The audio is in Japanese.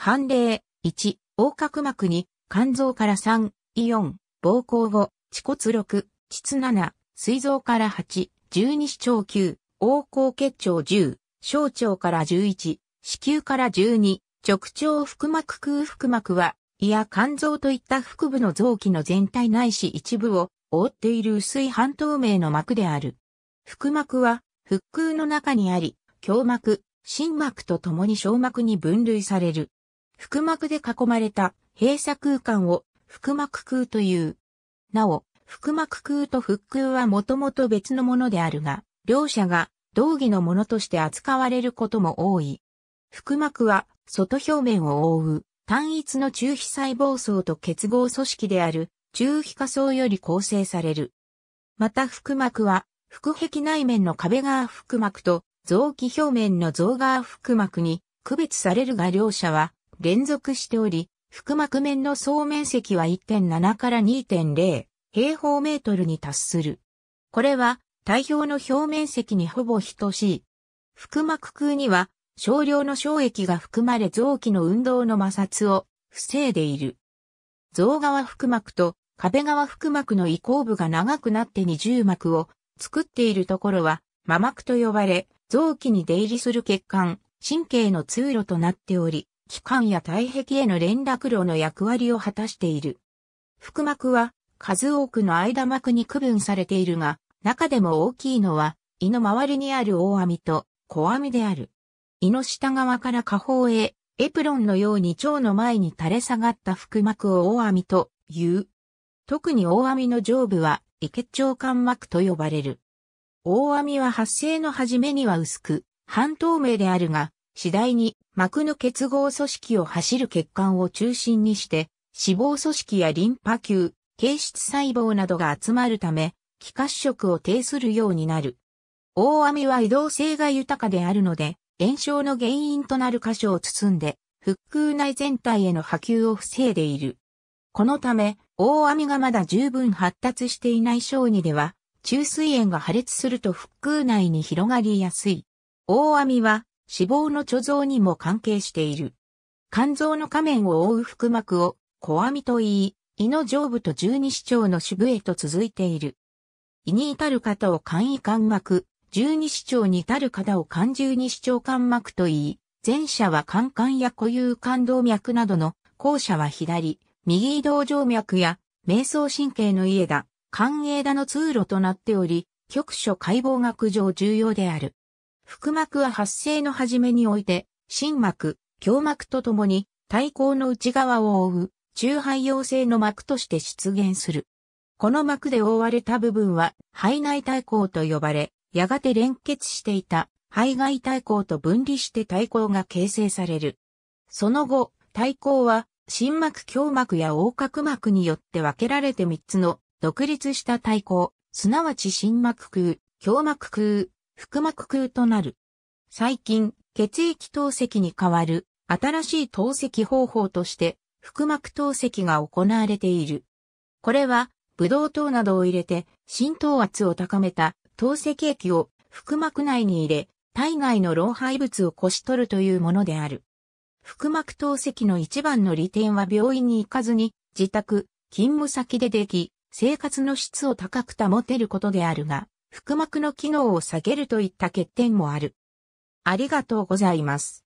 判例1、横隔膜に、肝臓から3、イオン、膀胱5、恥骨6、膣7、膵臓から8、十二指腸9、横行結腸10、小腸から11、子宮から12、直腸腹膜空腹膜は、胃や肝臓といった腹部の臓器の全体ないし一部を覆っている薄い半透明の膜である。腹膜は、腹腔の中にあり、胸膜、心膜と共に小膜に分類される。腹膜で囲まれた閉鎖空間を腹膜空という。なお、腹膜空と腹空はもともと別のものであるが、両者が同義のものとして扱われることも多い。腹膜は外表面を覆う単一の中皮細胞層と結合組織である中皮下層より構成される。また腹膜は腹壁内面の壁側腹膜と臓器表面の臓側腹膜に区別されるが両者は連続しており、腹膜面の総面積は1.7から2.0平方メートルに達する。これは体表の表面積にほぼ等しい。腹膜空には少量の小液が含まれ臓器の運動の摩擦を防いでいる。臓側腹膜と壁側腹膜の移行部が長くなって二重膜を作っているところは、麻膜と呼ばれ、臓器に出入りする血管、神経の通路となっており、気管や体壁への連絡路の役割を果たしている。腹膜は数多くの間膜に区分されているが、中でも大きいのは胃の周りにある大網と小網である。胃の下側から下方へエプロンのように腸の前に垂れ下がった腹膜を大網という。特に大網の上部は胃結腸管膜と呼ばれる。大網は発生の初めには薄く、半透明であるが、次第に膜の結合組織を走る血管を中心にして、脂肪組織やリンパ球、形質細胞などが集まるため、気褐色を呈するようになる。大網は移動性が豊かであるので、炎症の原因となる箇所を包んで、腹腔内全体への波及を防いでいる。このため、大網がまだ十分発達していない小児では、中水炎が破裂すると腹腔内に広がりやすい。大網は脂肪の貯蔵にも関係している。肝臓の下面を覆う腹膜を小網と言い、胃の上部と十二指腸の渋部へと続いている。胃に至る方を肝胃肝膜、十二指腸に至る方を肝十二指腸肝膜と言い、前者は肝肝や固有肝動脈などの、後者は左、右移動静脈や、瞑想神経の家だ、肝栄だの通路となっており、局所解剖学上重要である。腹膜は発生の始めにおいて、心膜、胸膜とともに、体腔の内側を覆う、中肺陽性の膜として出現する。この膜で覆われた部分は、肺内体腔と呼ばれ、やがて連結していた、肺外体腔と分離して体腔が形成される。その後、体腔は、心膜胸膜や横隔膜によって分けられて3つの独立した体腔、すなわち心膜空、胸膜空、腹膜空となる。最近、血液透析に代わる新しい透析方法として腹膜透析が行われている。これは、ブドウ糖などを入れて浸透圧を高めた透析液を腹膜内に入れ、体外の老廃物をこし取るというものである。腹膜透析の一番の利点は病院に行かずに自宅、勤務先ででき、生活の質を高く保てることであるが、腹膜の機能を下げるといった欠点もある。ありがとうございます。